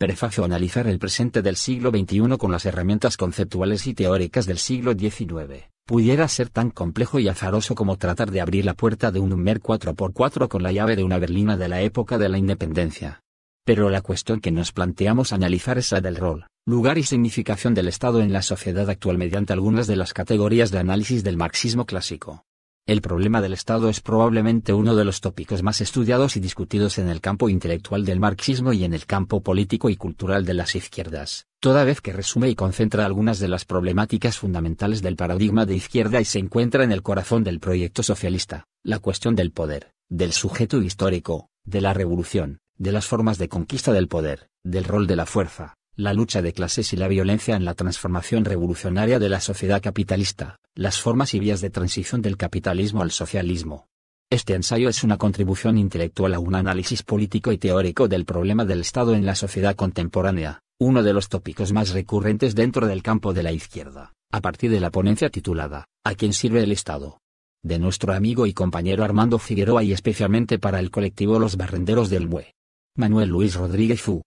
Prefacio Analizar el presente del siglo XXI con las herramientas conceptuales y teóricas del siglo XIX, pudiera ser tan complejo y azaroso como tratar de abrir la puerta de un Hummer 4x4 con la llave de una berlina de la época de la independencia. Pero la cuestión que nos planteamos analizar es la del rol, lugar y significación del Estado en la sociedad actual mediante algunas de las categorías de análisis del marxismo clásico. El problema del Estado es probablemente uno de los tópicos más estudiados y discutidos en el campo intelectual del marxismo y en el campo político y cultural de las izquierdas, toda vez que resume y concentra algunas de las problemáticas fundamentales del paradigma de izquierda y se encuentra en el corazón del proyecto socialista, la cuestión del poder, del sujeto histórico, de la revolución, de las formas de conquista del poder, del rol de la fuerza, la lucha de clases y la violencia en la transformación revolucionaria de la sociedad capitalista, las formas y vías de transición del capitalismo al socialismo. Este ensayo es una contribución intelectual a un análisis político y teórico del problema del Estado en la sociedad contemporánea, uno de los tópicos más recurrentes dentro del campo de la izquierda, a partir de la ponencia titulada ¿A quién sirve el Estado? de nuestro amigo y compañero Armando Figueroa y especialmente para el colectivo Los Barrenderos del Bue. Manuel Luis Rodríguez Fu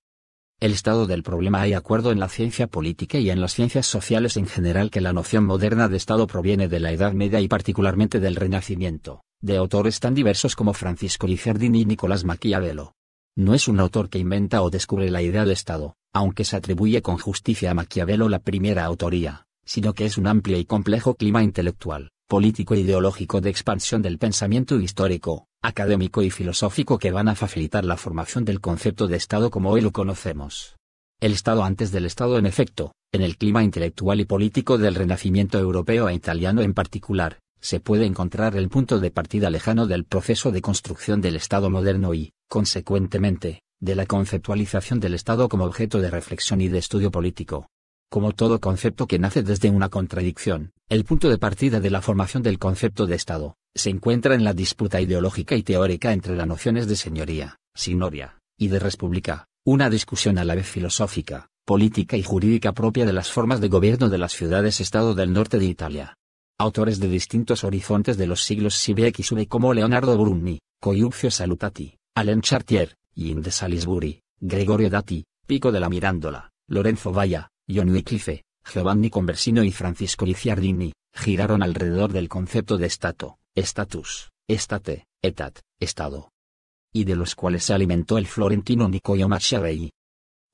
el estado del problema hay acuerdo en la ciencia política y en las ciencias sociales en general que la noción moderna de Estado proviene de la Edad Media y particularmente del Renacimiento, de autores tan diversos como Francisco Licerdini y Nicolás Maquiavelo. No es un autor que inventa o descubre la idea de Estado, aunque se atribuye con justicia a Maquiavelo la primera autoría, sino que es un amplio y complejo clima intelectual, político e ideológico de expansión del pensamiento histórico, académico y filosófico que van a facilitar la formación del concepto de Estado como hoy lo conocemos. El Estado antes del Estado en efecto, en el clima intelectual y político del Renacimiento europeo e italiano en particular, se puede encontrar el punto de partida lejano del proceso de construcción del Estado moderno y, consecuentemente, de la conceptualización del Estado como objeto de reflexión y de estudio político. Como todo concepto que nace desde una contradicción, el punto de partida de la formación del concepto de Estado, se encuentra en la disputa ideológica y teórica entre las nociones de señoría, signoria, y de república, una discusión a la vez filosófica, política y jurídica propia de las formas de gobierno de las ciudades-estado del norte de Italia. Autores de distintos horizontes de los siglos XVI y como Leonardo Bruni, Coyuncio Salutati, Alain Chartier, Inde de Salisbury, Gregorio Dati, Pico de la Mirándola, Lorenzo Valla, John Wycliffe, Giovanni Conversino y Francisco Liziardini, giraron alrededor del concepto de estato, Estatus, estate, etat, estado. Y de los cuales se alimentó el florentino Niccolò Machiavelli.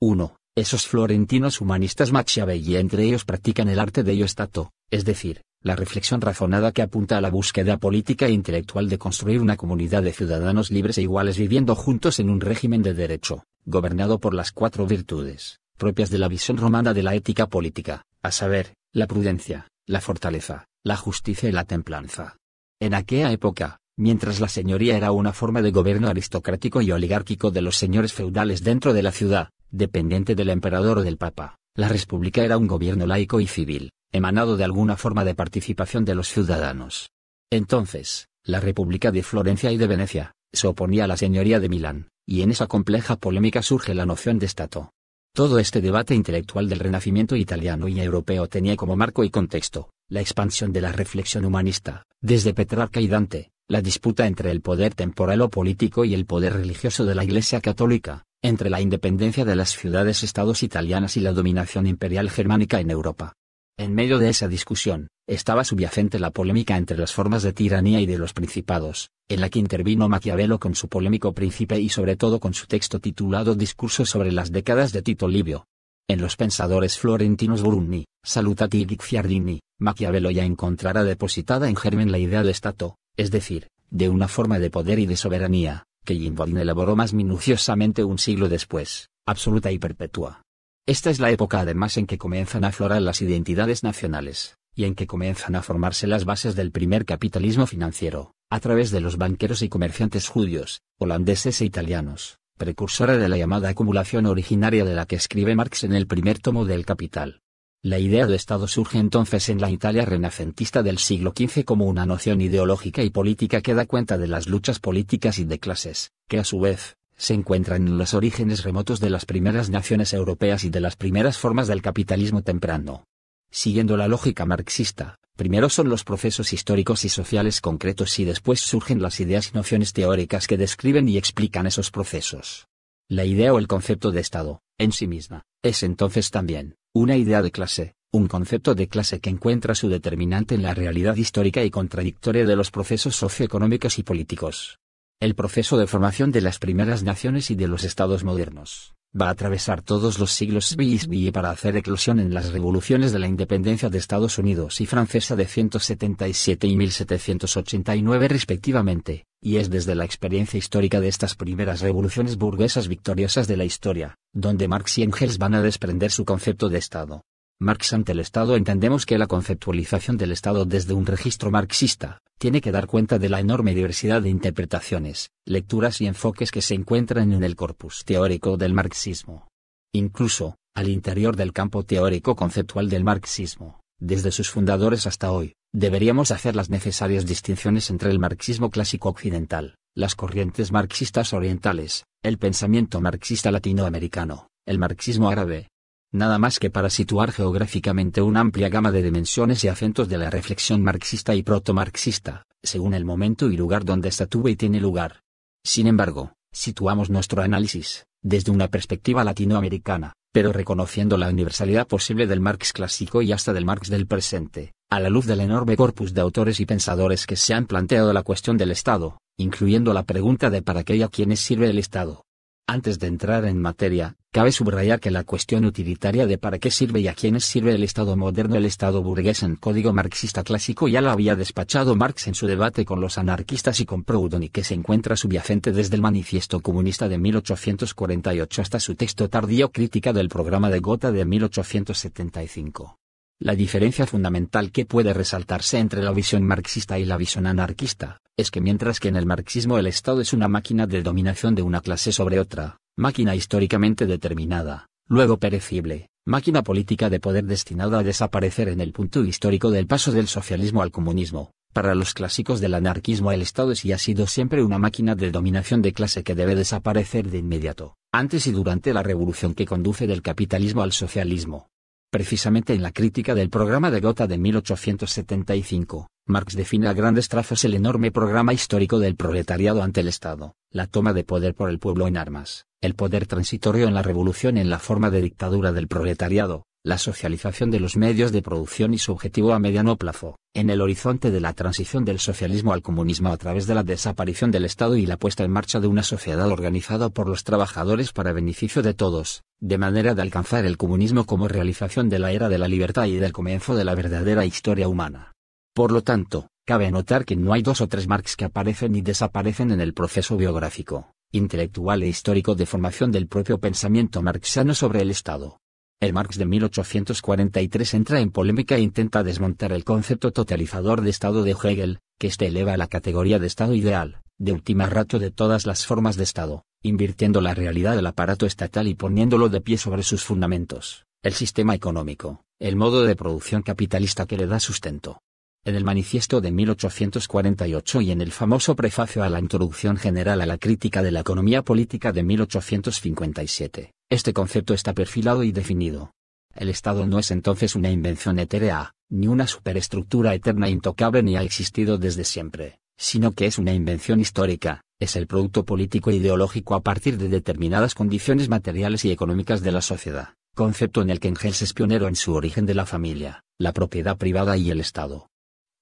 1. Esos florentinos humanistas Machiavelli entre ellos practican el arte de ello estato, es decir, la reflexión razonada que apunta a la búsqueda política e intelectual de construir una comunidad de ciudadanos libres e iguales viviendo juntos en un régimen de derecho, gobernado por las cuatro virtudes, propias de la visión romana de la ética política, a saber, la prudencia, la fortaleza, la justicia y la templanza. En aquella época, mientras la señoría era una forma de gobierno aristocrático y oligárquico de los señores feudales dentro de la ciudad, dependiente del emperador o del papa, la república era un gobierno laico y civil, emanado de alguna forma de participación de los ciudadanos. Entonces, la República de Florencia y de Venecia, se oponía a la señoría de Milán, y en esa compleja polémica surge la noción de Estado, todo este debate intelectual del Renacimiento italiano y europeo tenía como marco y contexto, la expansión de la reflexión humanista, desde Petrarca y Dante, la disputa entre el poder temporal o político y el poder religioso de la Iglesia católica, entre la independencia de las ciudades-estados italianas y la dominación imperial germánica en Europa. En medio de esa discusión, estaba subyacente la polémica entre las formas de tiranía y de los principados, en la que intervino Maquiavelo con su polémico príncipe y sobre todo con su texto titulado Discurso sobre las décadas de Tito Livio. En los pensadores florentinos Brunni, Salutati y Ghiardini, Maquiavelo ya encontrará depositada en germen la idea de estato, es decir, de una forma de poder y de soberanía, que Ginvodin elaboró más minuciosamente un siglo después, absoluta y perpetua. Esta es la época además en que comienzan a aflorar las identidades nacionales, y en que comienzan a formarse las bases del primer capitalismo financiero, a través de los banqueros y comerciantes judíos, holandeses e italianos, precursora de la llamada acumulación originaria de la que escribe Marx en el primer tomo del Capital. La idea de Estado surge entonces en la Italia renacentista del siglo XV como una noción ideológica y política que da cuenta de las luchas políticas y de clases, que a su vez, se encuentran en los orígenes remotos de las primeras naciones europeas y de las primeras formas del capitalismo temprano. Siguiendo la lógica marxista, primero son los procesos históricos y sociales concretos y después surgen las ideas y nociones teóricas que describen y explican esos procesos. La idea o el concepto de Estado, en sí misma, es entonces también, una idea de clase, un concepto de clase que encuentra su determinante en la realidad histórica y contradictoria de los procesos socioeconómicos y políticos. El proceso de formación de las primeras naciones y de los estados modernos va a atravesar todos los siglos y para hacer eclosión en las revoluciones de la independencia de Estados Unidos y francesa de 177 y 1789 respectivamente, y es desde la experiencia histórica de estas primeras revoluciones burguesas victoriosas de la historia, donde Marx y Engels van a desprender su concepto de Estado, Marx ante el Estado entendemos que la conceptualización del Estado desde un registro marxista, tiene que dar cuenta de la enorme diversidad de interpretaciones, lecturas y enfoques que se encuentran en el corpus teórico del marxismo. Incluso, al interior del campo teórico conceptual del marxismo, desde sus fundadores hasta hoy, deberíamos hacer las necesarias distinciones entre el marxismo clásico occidental, las corrientes marxistas orientales, el pensamiento marxista latinoamericano, el marxismo árabe, nada más que para situar geográficamente una amplia gama de dimensiones y acentos de la reflexión marxista y proto marxista, según el momento y lugar donde esta tuve y tiene lugar. Sin embargo, situamos nuestro análisis, desde una perspectiva latinoamericana, pero reconociendo la universalidad posible del Marx clásico y hasta del Marx del presente, a la luz del enorme corpus de autores y pensadores que se han planteado la cuestión del Estado, incluyendo la pregunta de para qué y a quiénes sirve el Estado. Antes de entrar en materia, Cabe subrayar que la cuestión utilitaria de para qué sirve y a quiénes sirve el Estado moderno, el Estado burgués en código marxista clásico ya la había despachado Marx en su debate con los anarquistas y con Proudhon y que se encuentra subyacente desde el Manifiesto Comunista de 1848 hasta su texto tardío Crítica del Programa de Gotha de 1875. La diferencia fundamental que puede resaltarse entre la visión marxista y la visión anarquista, es que mientras que en el marxismo el Estado es una máquina de dominación de una clase sobre otra, máquina históricamente determinada, luego perecible, máquina política de poder destinada a desaparecer en el punto histórico del paso del socialismo al comunismo, para los clásicos del anarquismo el Estado es y ha sido siempre una máquina de dominación de clase que debe desaparecer de inmediato, antes y durante la revolución que conduce del capitalismo al socialismo. Precisamente en la crítica del programa de Gotha de 1875, Marx define a grandes trazos el enorme programa histórico del proletariado ante el Estado, la toma de poder por el pueblo en armas, el poder transitorio en la revolución en la forma de dictadura del proletariado, la socialización de los medios de producción y su objetivo a mediano plazo, en el horizonte de la transición del socialismo al comunismo a través de la desaparición del Estado y la puesta en marcha de una sociedad organizada por los trabajadores para beneficio de todos, de manera de alcanzar el comunismo como realización de la era de la libertad y del comienzo de la verdadera historia humana. Por lo tanto, cabe notar que no hay dos o tres Marx que aparecen y desaparecen en el proceso biográfico, intelectual e histórico de formación del propio pensamiento marxiano sobre el Estado. El Marx de 1843 entra en polémica e intenta desmontar el concepto totalizador de Estado de Hegel, que este eleva a la categoría de Estado ideal, de última rato de todas las formas de Estado, invirtiendo la realidad del aparato estatal y poniéndolo de pie sobre sus fundamentos, el sistema económico, el modo de producción capitalista que le da sustento, en el Manifiesto de 1848 y en el famoso prefacio a la Introducción General a la Crítica de la Economía Política de 1857, este concepto está perfilado y definido. El Estado no es entonces una invención etérea, ni una superestructura eterna e intocable ni ha existido desde siempre, sino que es una invención histórica, es el producto político e ideológico a partir de determinadas condiciones materiales y económicas de la sociedad, concepto en el que Engels es pionero en su origen de la familia, la propiedad privada y el Estado.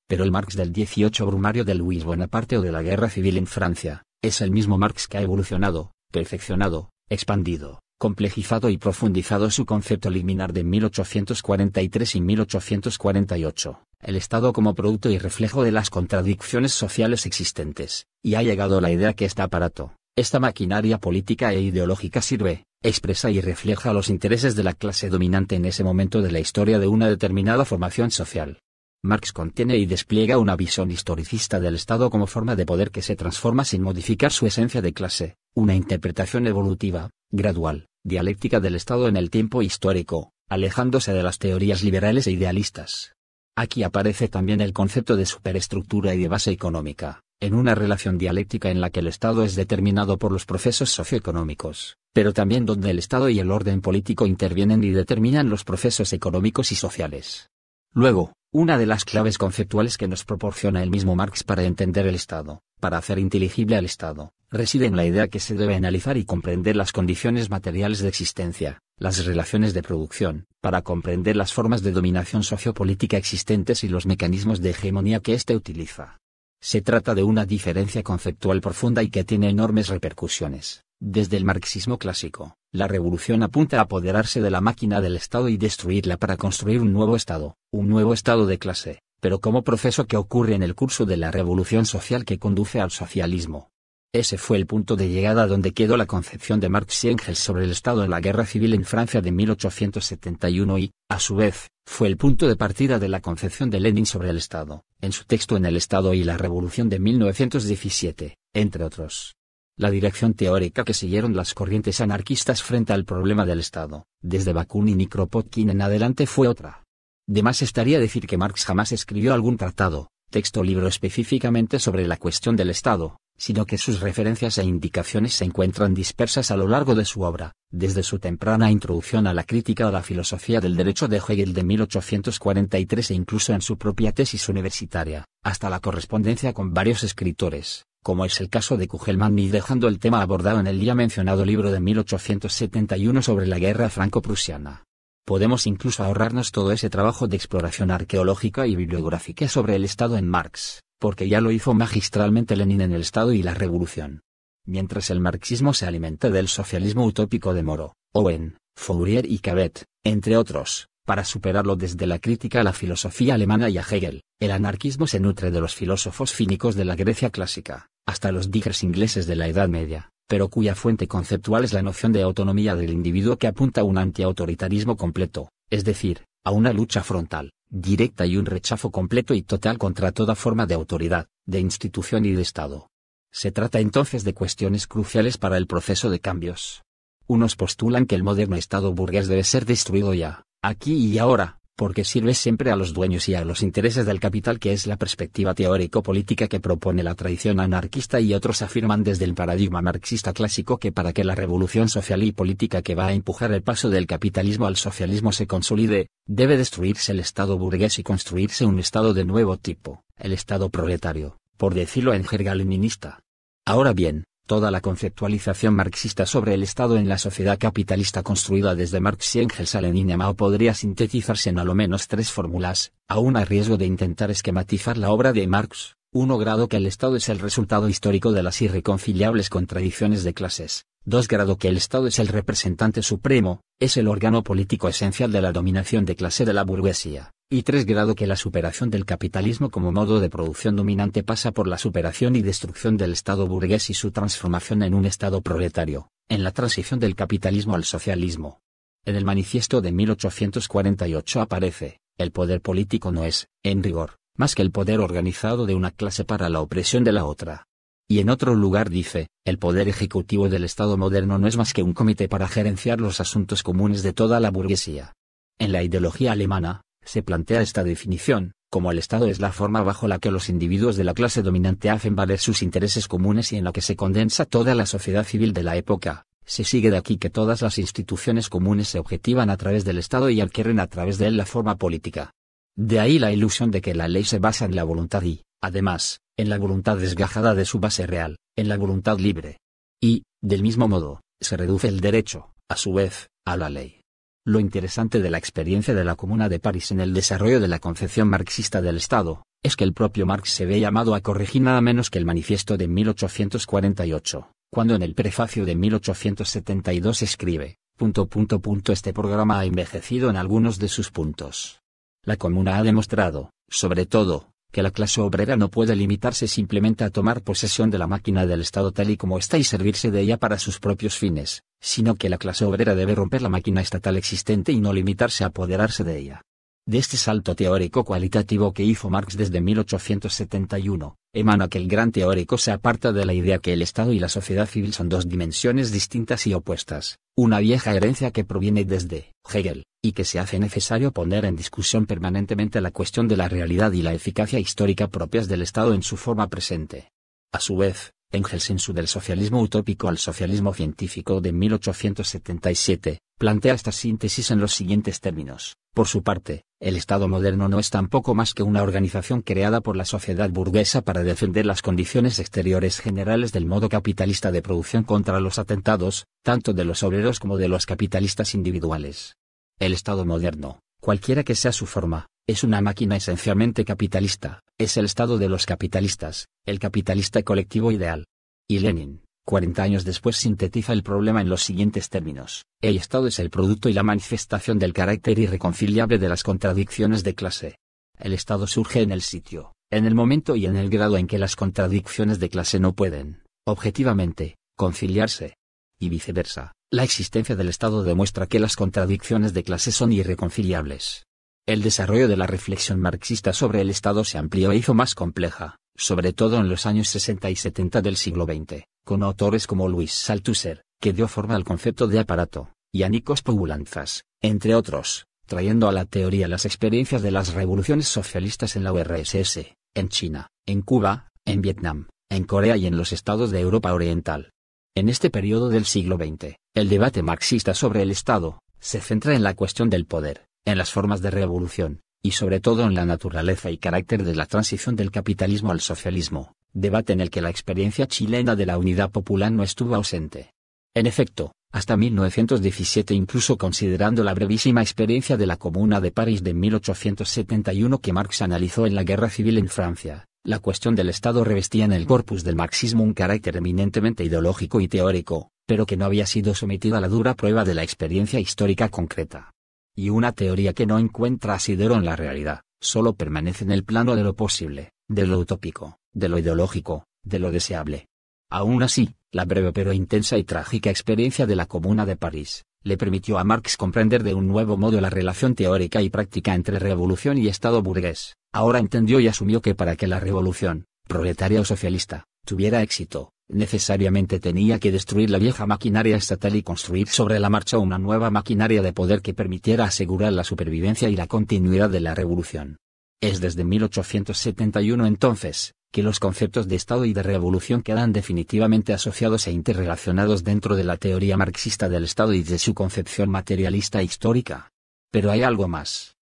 Pero el Marx del 18 brumario de Luis Bonaparte o de la Guerra Civil en Francia, es el mismo Marx que ha evolucionado, perfeccionado, expandido, complejizado y profundizado su concepto liminar de 1843 y 1848, el Estado como producto y reflejo de las contradicciones sociales existentes, y ha llegado la idea que este aparato, esta maquinaria política e ideológica sirve, expresa y refleja los intereses de la clase dominante en ese momento de la historia de una determinada formación social. Marx contiene y despliega una visión historicista del Estado como forma de poder que se transforma sin modificar su esencia de clase, una interpretación evolutiva, gradual, dialéctica del Estado en el tiempo histórico, alejándose de las teorías liberales e idealistas. Aquí aparece también el concepto de superestructura y de base económica, en una relación dialéctica en la que el Estado es determinado por los procesos socioeconómicos, pero también donde el Estado y el orden político intervienen y determinan los procesos económicos y sociales. Luego, una de las claves conceptuales que nos proporciona el mismo Marx para entender el Estado, para hacer inteligible al Estado, reside en la idea que se debe analizar y comprender las condiciones materiales de existencia, las relaciones de producción, para comprender las formas de dominación sociopolítica existentes y los mecanismos de hegemonía que éste utiliza. Se trata de una diferencia conceptual profunda y que tiene enormes repercusiones. Desde el marxismo clásico, la revolución apunta a apoderarse de la máquina del Estado y destruirla para construir un nuevo Estado, un nuevo Estado de clase, pero como proceso que ocurre en el curso de la revolución social que conduce al socialismo. Ese fue el punto de llegada donde quedó la concepción de Marx y Engels sobre el Estado en la Guerra Civil en Francia de 1871 y, a su vez, fue el punto de partida de la concepción de Lenin sobre el Estado, en su texto En el Estado y la Revolución de 1917, entre otros la dirección teórica que siguieron las corrientes anarquistas frente al problema del Estado, desde Bakunin y Kropotkin en adelante fue otra. De estaría decir que Marx jamás escribió algún tratado, texto o libro específicamente sobre la cuestión del Estado, sino que sus referencias e indicaciones se encuentran dispersas a lo largo de su obra, desde su temprana introducción a la crítica a la filosofía del derecho de Hegel de 1843 e incluso en su propia tesis universitaria, hasta la correspondencia con varios escritores, como es el caso de Kugelmann y dejando el tema abordado en el ya mencionado libro de 1871 sobre la guerra franco-prusiana. Podemos incluso ahorrarnos todo ese trabajo de exploración arqueológica y bibliográfica sobre el Estado en Marx, porque ya lo hizo magistralmente Lenin en el Estado y la Revolución. Mientras el marxismo se alimenta del socialismo utópico de Moro, Owen, Fourier y Cabet, entre otros, para superarlo desde la crítica a la filosofía alemana y a Hegel, el anarquismo se nutre de los filósofos fínicos de la Grecia clásica, hasta los diggers ingleses de la Edad Media, pero cuya fuente conceptual es la noción de autonomía del individuo que apunta a un antiautoritarismo completo, es decir, a una lucha frontal, directa y un rechazo completo y total contra toda forma de autoridad, de institución y de Estado. Se trata entonces de cuestiones cruciales para el proceso de cambios. Unos postulan que el moderno Estado burgués debe ser destruido ya, aquí y ahora, porque sirve siempre a los dueños y a los intereses del capital que es la perspectiva teórico-política que propone la tradición anarquista y otros afirman desde el paradigma marxista clásico que para que la revolución social y política que va a empujar el paso del capitalismo al socialismo se consolide, debe destruirse el Estado burgués y construirse un Estado de nuevo tipo, el Estado proletario, por decirlo en jerga leninista. Ahora bien, Toda la conceptualización marxista sobre el Estado en la sociedad capitalista construida desde Marx y Engels a Lenin y Mao podría sintetizarse en a lo menos tres fórmulas, aún a riesgo de intentar esquematizar la obra de Marx. Uno grado que el Estado es el resultado histórico de las irreconciliables contradicciones de clases. 2 grado que el Estado es el representante supremo, es el órgano político esencial de la dominación de clase de la burguesía. Y tres Grado que la superación del capitalismo como modo de producción dominante pasa por la superación y destrucción del Estado burgués y su transformación en un Estado proletario, en la transición del capitalismo al socialismo. En el manifiesto de 1848 aparece, el poder político no es, en rigor, más que el poder organizado de una clase para la opresión de la otra. Y en otro lugar dice, el poder ejecutivo del Estado moderno no es más que un comité para gerenciar los asuntos comunes de toda la burguesía. En la ideología alemana, se plantea esta definición, como el Estado es la forma bajo la que los individuos de la clase dominante hacen valer sus intereses comunes y en la que se condensa toda la sociedad civil de la época, se sigue de aquí que todas las instituciones comunes se objetivan a través del Estado y adquieren a través de él la forma política. De ahí la ilusión de que la ley se basa en la voluntad y, además, en la voluntad desgajada de su base real, en la voluntad libre. Y, del mismo modo, se reduce el derecho, a su vez, a la ley. Lo interesante de la experiencia de la Comuna de París en el desarrollo de la concepción marxista del Estado, es que el propio Marx se ve llamado a corregir nada menos que el manifiesto de 1848, cuando en el prefacio de 1872 escribe, punto punto este programa ha envejecido en algunos de sus puntos. La Comuna ha demostrado, sobre todo, que la clase obrera no puede limitarse simplemente a tomar posesión de la máquina del Estado tal y como está y servirse de ella para sus propios fines, sino que la clase obrera debe romper la máquina estatal existente y no limitarse a apoderarse de ella. De este salto teórico cualitativo que hizo Marx desde 1871, emana que el gran teórico se aparta de la idea que el Estado y la sociedad civil son dos dimensiones distintas y opuestas, una vieja herencia que proviene desde Hegel, y que se hace necesario poner en discusión permanentemente la cuestión de la realidad y la eficacia histórica propias del Estado en su forma presente. A su vez, Engels del socialismo utópico al socialismo científico de 1877, plantea esta síntesis en los siguientes términos. Por su parte, el Estado moderno no es tampoco más que una organización creada por la sociedad burguesa para defender las condiciones exteriores generales del modo capitalista de producción contra los atentados, tanto de los obreros como de los capitalistas individuales. El Estado moderno, cualquiera que sea su forma, es una máquina esencialmente capitalista, es el Estado de los capitalistas, el capitalista colectivo ideal. Y Lenin, 40 años después, sintetiza el problema en los siguientes términos. El Estado es el producto y la manifestación del carácter irreconciliable de las contradicciones de clase. El Estado surge en el sitio, en el momento y en el grado en que las contradicciones de clase no pueden, objetivamente, conciliarse. Y viceversa, la existencia del Estado demuestra que las contradicciones de clase son irreconciliables, el desarrollo de la reflexión marxista sobre el Estado se amplió e hizo más compleja, sobre todo en los años 60 y 70 del siglo XX, con autores como Luis Saltusser, que dio forma al concepto de aparato, y a Poulantzas, entre otros, trayendo a la teoría las experiencias de las revoluciones socialistas en la URSS, en China, en Cuba, en Vietnam, en Corea y en los estados de Europa Oriental. En este periodo del siglo XX, el debate marxista sobre el Estado, se centra en la cuestión del poder, en las formas de revolución, y sobre todo en la naturaleza y carácter de la transición del capitalismo al socialismo, debate en el que la experiencia chilena de la unidad popular no estuvo ausente. En efecto, hasta 1917 incluso considerando la brevísima experiencia de la Comuna de París de 1871 que Marx analizó en la Guerra Civil en Francia, la cuestión del Estado revestía en el corpus del marxismo un carácter eminentemente ideológico y teórico, pero que no había sido sometido a la dura prueba de la experiencia histórica concreta y una teoría que no encuentra asidero en la realidad, solo permanece en el plano de lo posible, de lo utópico, de lo ideológico, de lo deseable. Aún así, la breve pero intensa y trágica experiencia de la Comuna de París, le permitió a Marx comprender de un nuevo modo la relación teórica y práctica entre revolución y Estado burgués. Ahora entendió y asumió que para que la revolución, proletaria o socialista, tuviera éxito, necesariamente tenía que destruir la vieja maquinaria estatal y construir sobre la marcha una nueva maquinaria de poder que permitiera asegurar la supervivencia y la continuidad de la revolución. Es desde 1871 entonces, que los conceptos de Estado y de revolución quedan definitivamente asociados e interrelacionados dentro de la teoría marxista del Estado y de su concepción materialista e histórica. Pero hay algo más.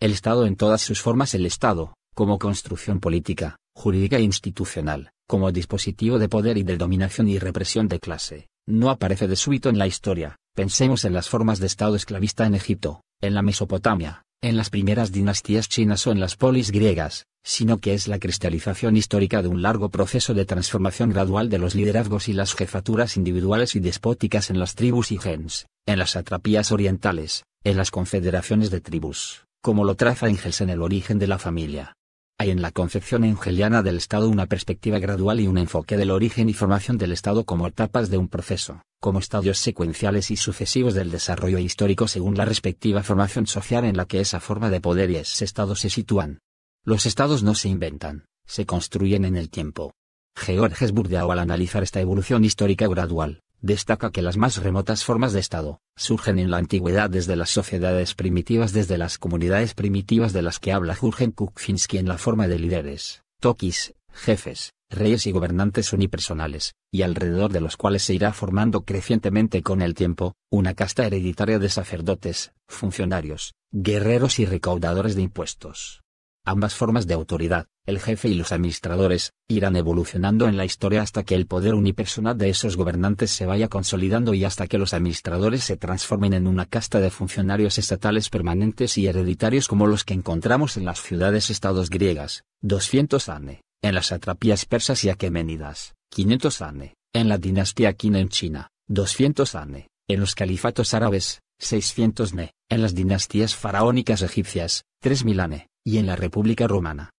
El Estado en todas sus formas, el Estado, como construcción política, jurídica e institucional, como dispositivo de poder y de dominación y represión de clase, no aparece de súbito en la historia. Pensemos en las formas de Estado esclavista en Egipto, en la Mesopotamia, en las primeras dinastías chinas o en las polis griegas, sino que es la cristalización histórica de un largo proceso de transformación gradual de los liderazgos y las jefaturas individuales y despóticas en las tribus y gens, en las atrapías orientales, en las confederaciones de tribus, como lo traza Engels en el origen de la familia, en la concepción engeliana del Estado una perspectiva gradual y un enfoque del origen y formación del Estado como etapas de un proceso, como estadios secuenciales y sucesivos del desarrollo histórico según la respectiva formación social en la que esa forma de poder y ese Estado se sitúan. Los Estados no se inventan, se construyen en el tiempo. Georges Bourdieu al analizar esta evolución histórica gradual, destaca que las más remotas formas de Estado, surgen en la antigüedad desde las sociedades primitivas desde las comunidades primitivas de las que habla Jürgen Kukfinski en la forma de líderes, tokis, jefes, reyes y gobernantes unipersonales, y alrededor de los cuales se irá formando crecientemente con el tiempo, una casta hereditaria de sacerdotes, funcionarios, guerreros y recaudadores de impuestos. Ambas formas de autoridad, el jefe y los administradores, irán evolucionando en la historia hasta que el poder unipersonal de esos gobernantes se vaya consolidando y hasta que los administradores se transformen en una casta de funcionarios estatales permanentes y hereditarios como los que encontramos en las ciudades-estados griegas, 200 ANE, en las atrapías persas y aqueménidas, 500 ANE, en la dinastía Qin en China, 200 ANE, en los califatos árabes, 600 NE, en las dinastías faraónicas egipcias, 3000 ANE, y en la República Romana,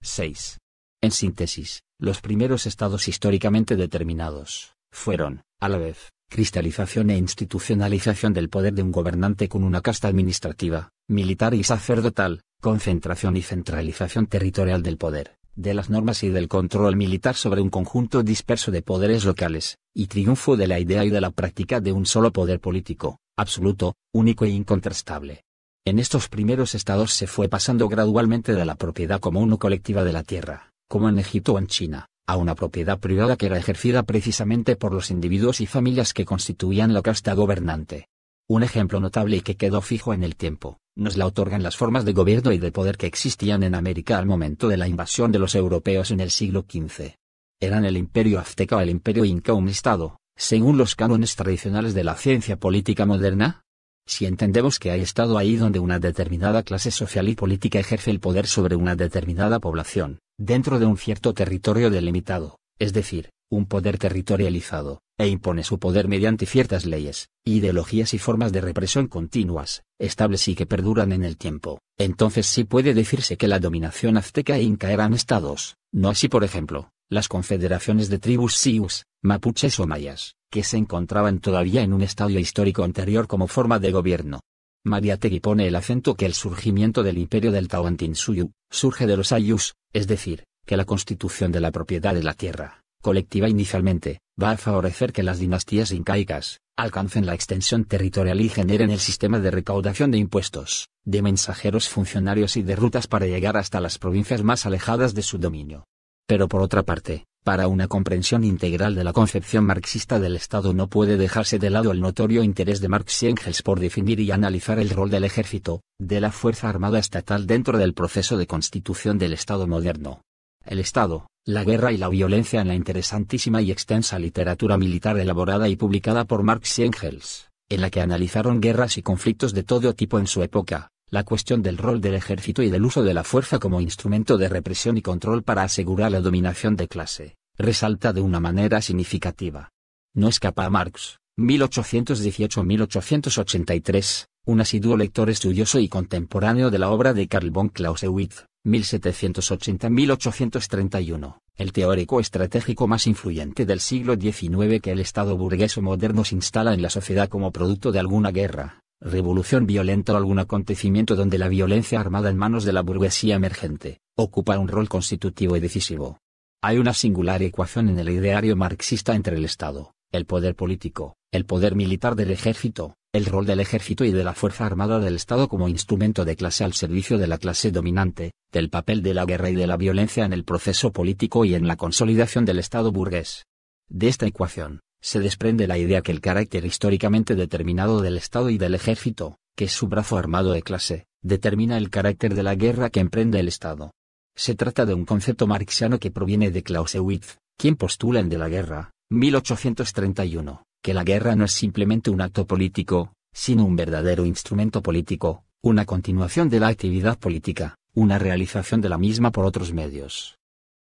6. En síntesis, los primeros estados históricamente determinados fueron, a la vez, cristalización e institucionalización del poder de un gobernante con una casta administrativa, militar y sacerdotal, concentración y centralización territorial del poder, de las normas y del control militar sobre un conjunto disperso de poderes locales, y triunfo de la idea y de la práctica de un solo poder político, absoluto, único e incontrastable. En estos primeros estados se fue pasando gradualmente de la propiedad común o colectiva de la tierra, como en Egipto o en China, a una propiedad privada que era ejercida precisamente por los individuos y familias que constituían la casta gobernante. Un ejemplo notable y que quedó fijo en el tiempo, nos la otorgan las formas de gobierno y de poder que existían en América al momento de la invasión de los europeos en el siglo XV. Eran el imperio azteca o el imperio inca un estado, según los cánones tradicionales de la ciencia política moderna, si entendemos que hay Estado ahí donde una determinada clase social y política ejerce el poder sobre una determinada población, dentro de un cierto territorio delimitado, es decir, un poder territorializado, e impone su poder mediante ciertas leyes, ideologías y formas de represión continuas, estables y que perduran en el tiempo, entonces sí puede decirse que la dominación azteca e inca eran estados, no así por ejemplo, las confederaciones de tribus sius, mapuches o mayas que se encontraban todavía en un estadio histórico anterior como forma de gobierno. Mariategui pone el acento que el surgimiento del imperio del Tawantinsuyu, surge de los Ayus, es decir, que la constitución de la propiedad de la tierra, colectiva inicialmente, va a favorecer que las dinastías incaicas, alcancen la extensión territorial y generen el sistema de recaudación de impuestos, de mensajeros funcionarios y de rutas para llegar hasta las provincias más alejadas de su dominio. Pero por otra parte, para una comprensión integral de la concepción marxista del Estado no puede dejarse de lado el notorio interés de Marx y Engels por definir y analizar el rol del ejército, de la Fuerza Armada Estatal dentro del proceso de constitución del Estado moderno. El Estado, la guerra y la violencia en la interesantísima y extensa literatura militar elaborada y publicada por Marx y Engels, en la que analizaron guerras y conflictos de todo tipo en su época, la cuestión del rol del ejército y del uso de la fuerza como instrumento de represión y control para asegurar la dominación de clase, resalta de una manera significativa. No escapa a Marx, 1818-1883, un asiduo lector estudioso y contemporáneo de la obra de Karl von Clausewitz, 1780-1831, el teórico estratégico más influyente del siglo XIX que el Estado burgueso moderno se instala en la sociedad como producto de alguna guerra, revolución violenta o algún acontecimiento donde la violencia armada en manos de la burguesía emergente, ocupa un rol constitutivo y decisivo. Hay una singular ecuación en el ideario marxista entre el Estado, el poder político, el poder militar del ejército, el rol del ejército y de la Fuerza Armada del Estado como instrumento de clase al servicio de la clase dominante, del papel de la guerra y de la violencia en el proceso político y en la consolidación del Estado burgués. De esta ecuación, se desprende la idea que el carácter históricamente determinado del Estado y del ejército, que es su brazo armado de clase, determina el carácter de la guerra que emprende el Estado. Se trata de un concepto marxiano que proviene de Clausewitz, quien postula en De la Guerra, 1831, que la guerra no es simplemente un acto político, sino un verdadero instrumento político, una continuación de la actividad política, una realización de la misma por otros medios.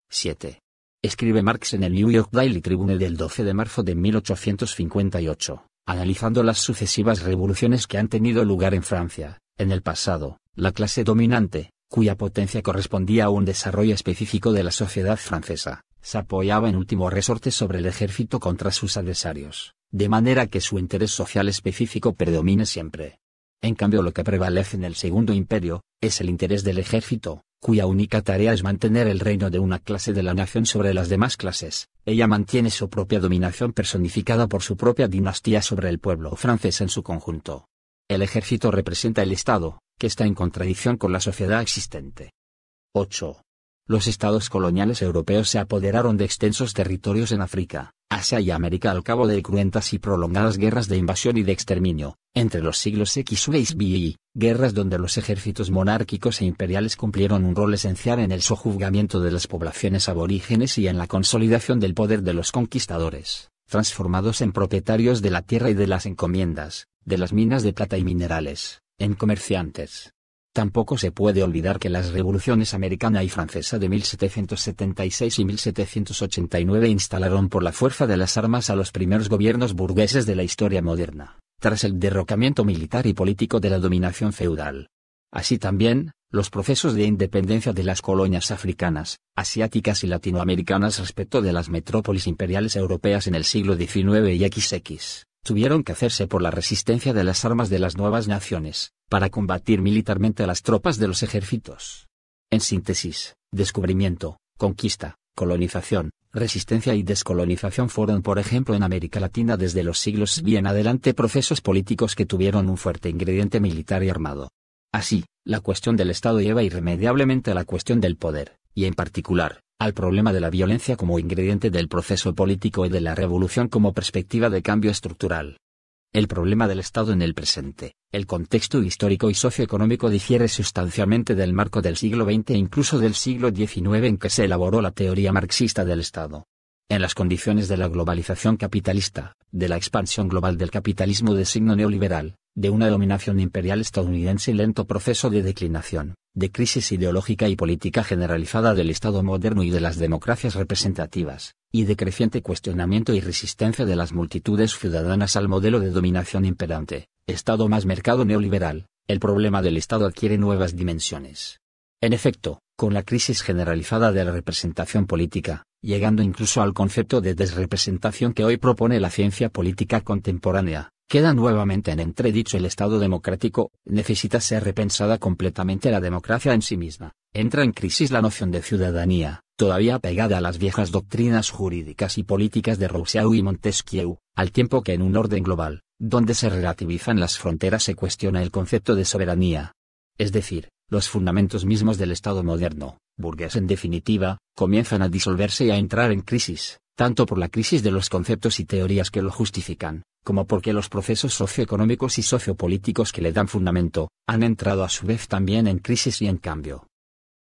7 escribe Marx en el New York Daily Tribune del 12 de marzo de 1858, analizando las sucesivas revoluciones que han tenido lugar en Francia, en el pasado, la clase dominante, cuya potencia correspondía a un desarrollo específico de la sociedad francesa, se apoyaba en último resorte sobre el ejército contra sus adversarios, de manera que su interés social específico predomine siempre. En cambio lo que prevalece en el Segundo Imperio, es el interés del ejército, cuya única tarea es mantener el reino de una clase de la nación sobre las demás clases. Ella mantiene su propia dominación personificada por su propia dinastía sobre el pueblo francés en su conjunto. El ejército representa el Estado, que está en contradicción con la sociedad existente. 8. Los estados coloniales europeos se apoderaron de extensos territorios en África, Asia y América al cabo de cruentas y prolongadas guerras de invasión y de exterminio, entre los siglos XVI y XVII, guerras donde los ejércitos monárquicos e imperiales cumplieron un rol esencial en el sojuzgamiento de las poblaciones aborígenes y en la consolidación del poder de los conquistadores, transformados en propietarios de la tierra y de las encomiendas, de las minas de plata y minerales, en comerciantes, Tampoco se puede olvidar que las revoluciones americana y francesa de 1776 y 1789 instalaron por la fuerza de las armas a los primeros gobiernos burgueses de la historia moderna, tras el derrocamiento militar y político de la dominación feudal. Así también, los procesos de independencia de las colonias africanas, asiáticas y latinoamericanas respecto de las metrópolis imperiales europeas en el siglo XIX y XX, tuvieron que hacerse por la resistencia de las armas de las nuevas naciones, para combatir militarmente a las tropas de los ejércitos. En síntesis, descubrimiento, conquista, colonización, resistencia y descolonización fueron por ejemplo en América Latina desde los siglos bien adelante procesos políticos que tuvieron un fuerte ingrediente militar y armado. Así, la cuestión del Estado lleva irremediablemente a la cuestión del poder, y en particular, al problema de la violencia como ingrediente del proceso político y de la revolución como perspectiva de cambio estructural. El problema del Estado en el presente, el contexto histórico y socioeconómico difiere sustancialmente del marco del siglo XX e incluso del siglo XIX en que se elaboró la teoría marxista del Estado en las condiciones de la globalización capitalista, de la expansión global del capitalismo de signo neoliberal, de una dominación imperial estadounidense y lento proceso de declinación, de crisis ideológica y política generalizada del Estado moderno y de las democracias representativas, y de creciente cuestionamiento y resistencia de las multitudes ciudadanas al modelo de dominación imperante, Estado más mercado neoliberal, el problema del Estado adquiere nuevas dimensiones, en efecto, con la crisis generalizada de la representación política, llegando incluso al concepto de desrepresentación que hoy propone la ciencia política contemporánea, queda nuevamente en entredicho el Estado democrático, necesita ser repensada completamente la democracia en sí misma, entra en crisis la noción de ciudadanía, todavía pegada a las viejas doctrinas jurídicas y políticas de Rousseau y Montesquieu, al tiempo que en un orden global, donde se relativizan las fronteras se cuestiona el concepto de soberanía. Es decir, los fundamentos mismos del Estado moderno, burgués en definitiva, comienzan a disolverse y a entrar en crisis, tanto por la crisis de los conceptos y teorías que lo justifican, como porque los procesos socioeconómicos y sociopolíticos que le dan fundamento, han entrado a su vez también en crisis y en cambio.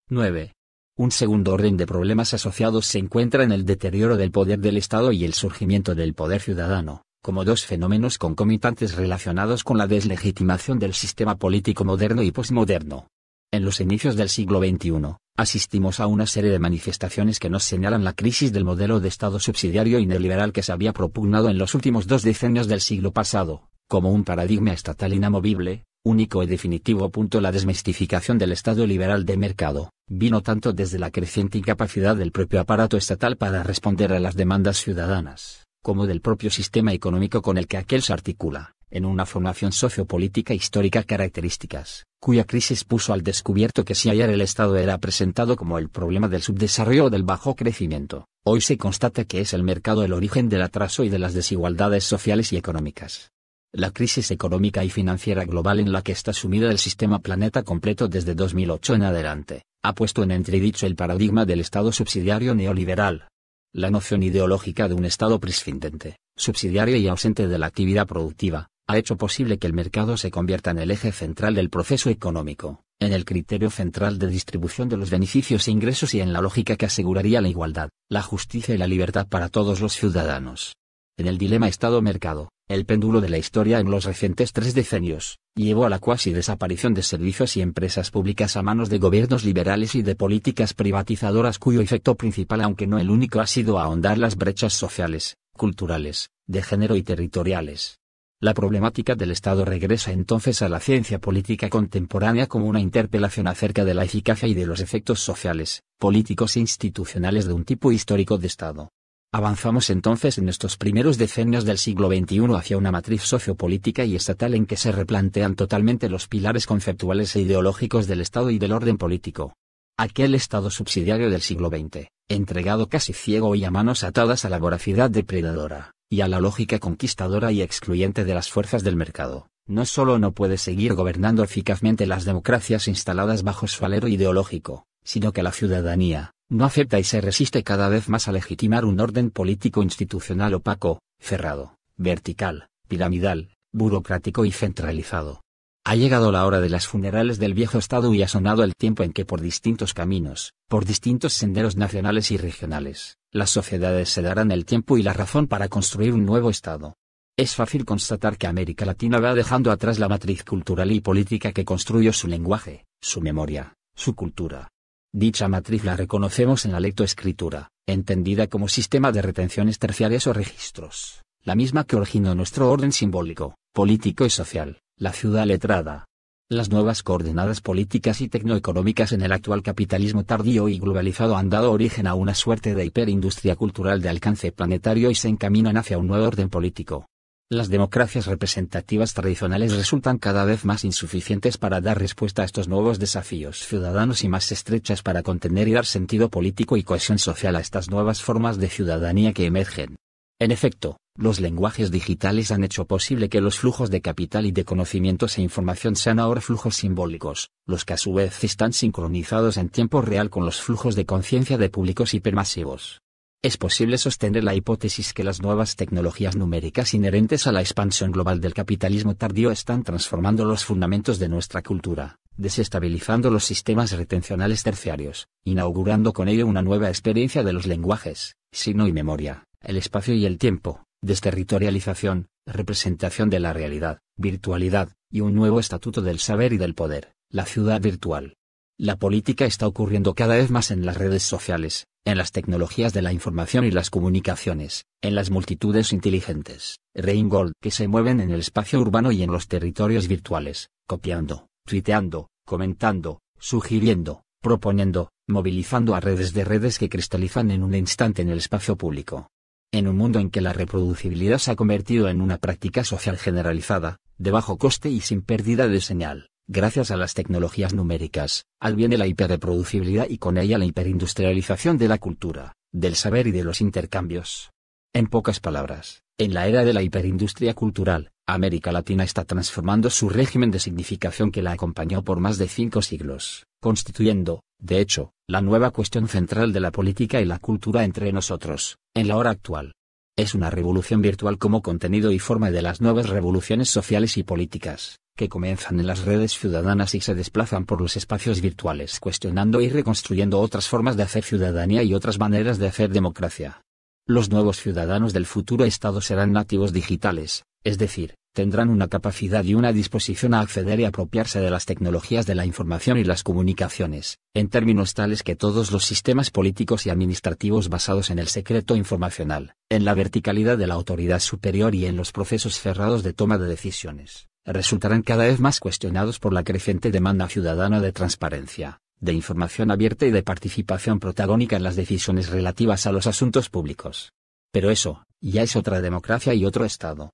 9. Un segundo orden de problemas asociados se encuentra en el deterioro del poder del Estado y el surgimiento del poder ciudadano, como dos fenómenos concomitantes relacionados con la deslegitimación del sistema político moderno y posmoderno. En los inicios del siglo XXI, asistimos a una serie de manifestaciones que nos señalan la crisis del modelo de Estado subsidiario y neoliberal que se había propugnado en los últimos dos decenios del siglo pasado, como un paradigma estatal inamovible, único y definitivo. La desmistificación del Estado liberal de mercado, vino tanto desde la creciente incapacidad del propio aparato estatal para responder a las demandas ciudadanas, como del propio sistema económico con el que aquel se articula en una formación sociopolítica histórica características, cuya crisis puso al descubierto que si ayer el Estado era presentado como el problema del subdesarrollo o del bajo crecimiento, hoy se constata que es el mercado el origen del atraso y de las desigualdades sociales y económicas. La crisis económica y financiera global en la que está sumida el sistema planeta completo desde 2008 en adelante, ha puesto en entredicho el paradigma del Estado subsidiario neoliberal. La noción ideológica de un Estado prescindente, subsidiario y ausente de la actividad productiva, ha hecho posible que el mercado se convierta en el eje central del proceso económico, en el criterio central de distribución de los beneficios e ingresos y en la lógica que aseguraría la igualdad, la justicia y la libertad para todos los ciudadanos. En el dilema Estado-mercado, el péndulo de la historia en los recientes tres decenios, llevó a la cuasi desaparición de servicios y empresas públicas a manos de gobiernos liberales y de políticas privatizadoras cuyo efecto principal aunque no el único ha sido ahondar las brechas sociales, culturales, de género y territoriales. La problemática del Estado regresa entonces a la ciencia política contemporánea como una interpelación acerca de la eficacia y de los efectos sociales, políticos e institucionales de un tipo histórico de Estado. Avanzamos entonces en estos primeros decenios del siglo XXI hacia una matriz sociopolítica y estatal en que se replantean totalmente los pilares conceptuales e ideológicos del Estado y del orden político. Aquel Estado subsidiario del siglo XX, entregado casi ciego y a manos atadas a la voracidad depredadora, y a la lógica conquistadora y excluyente de las fuerzas del mercado, no solo no puede seguir gobernando eficazmente las democracias instaladas bajo su alero ideológico, sino que la ciudadanía, no acepta y se resiste cada vez más a legitimar un orden político institucional opaco, cerrado, vertical, piramidal, burocrático y centralizado, ha llegado la hora de las funerales del viejo estado y ha sonado el tiempo en que por distintos caminos, por distintos senderos nacionales y regionales, las sociedades se darán el tiempo y la razón para construir un nuevo estado. Es fácil constatar que América Latina va dejando atrás la matriz cultural y política que construyó su lenguaje, su memoria, su cultura. Dicha matriz la reconocemos en la lectoescritura, entendida como sistema de retenciones terciarias o registros, la misma que originó nuestro orden simbólico, político y social la ciudad letrada. Las nuevas coordenadas políticas y tecnoeconómicas en el actual capitalismo tardío y globalizado han dado origen a una suerte de hiperindustria cultural de alcance planetario y se encaminan hacia un nuevo orden político. Las democracias representativas tradicionales resultan cada vez más insuficientes para dar respuesta a estos nuevos desafíos ciudadanos y más estrechas para contener y dar sentido político y cohesión social a estas nuevas formas de ciudadanía que emergen. En efecto, los lenguajes digitales han hecho posible que los flujos de capital y de conocimientos e información sean ahora flujos simbólicos, los que a su vez están sincronizados en tiempo real con los flujos de conciencia de públicos hipermasivos. Es posible sostener la hipótesis que las nuevas tecnologías numéricas inherentes a la expansión global del capitalismo tardío están transformando los fundamentos de nuestra cultura, desestabilizando los sistemas retencionales terciarios, inaugurando con ello una nueva experiencia de los lenguajes, signo y memoria el espacio y el tiempo, desterritorialización, representación de la realidad, virtualidad, y un nuevo estatuto del saber y del poder, la ciudad virtual. La política está ocurriendo cada vez más en las redes sociales, en las tecnologías de la información y las comunicaciones, en las multitudes inteligentes, Reingold, que se mueven en el espacio urbano y en los territorios virtuales, copiando, tuiteando, comentando, sugiriendo, proponiendo, movilizando a redes de redes que cristalizan en un instante en el espacio público. En un mundo en que la reproducibilidad se ha convertido en una práctica social generalizada, de bajo coste y sin pérdida de señal, gracias a las tecnologías numéricas, al la hiperreproducibilidad y con ella la hiperindustrialización de la cultura, del saber y de los intercambios. En pocas palabras, en la era de la hiperindustria cultural, América Latina está transformando su régimen de significación que la acompañó por más de cinco siglos, constituyendo, de hecho, la nueva cuestión central de la política y la cultura entre nosotros, en la hora actual. Es una revolución virtual como contenido y forma de las nuevas revoluciones sociales y políticas, que comienzan en las redes ciudadanas y se desplazan por los espacios virtuales cuestionando y reconstruyendo otras formas de hacer ciudadanía y otras maneras de hacer democracia. Los nuevos ciudadanos del futuro Estado serán nativos digitales, es decir, tendrán una capacidad y una disposición a acceder y apropiarse de las tecnologías de la información y las comunicaciones, en términos tales que todos los sistemas políticos y administrativos basados en el secreto informacional, en la verticalidad de la autoridad superior y en los procesos cerrados de toma de decisiones, resultarán cada vez más cuestionados por la creciente demanda ciudadana de transparencia, de información abierta y de participación protagónica en las decisiones relativas a los asuntos públicos. Pero eso, ya es otra democracia y otro Estado.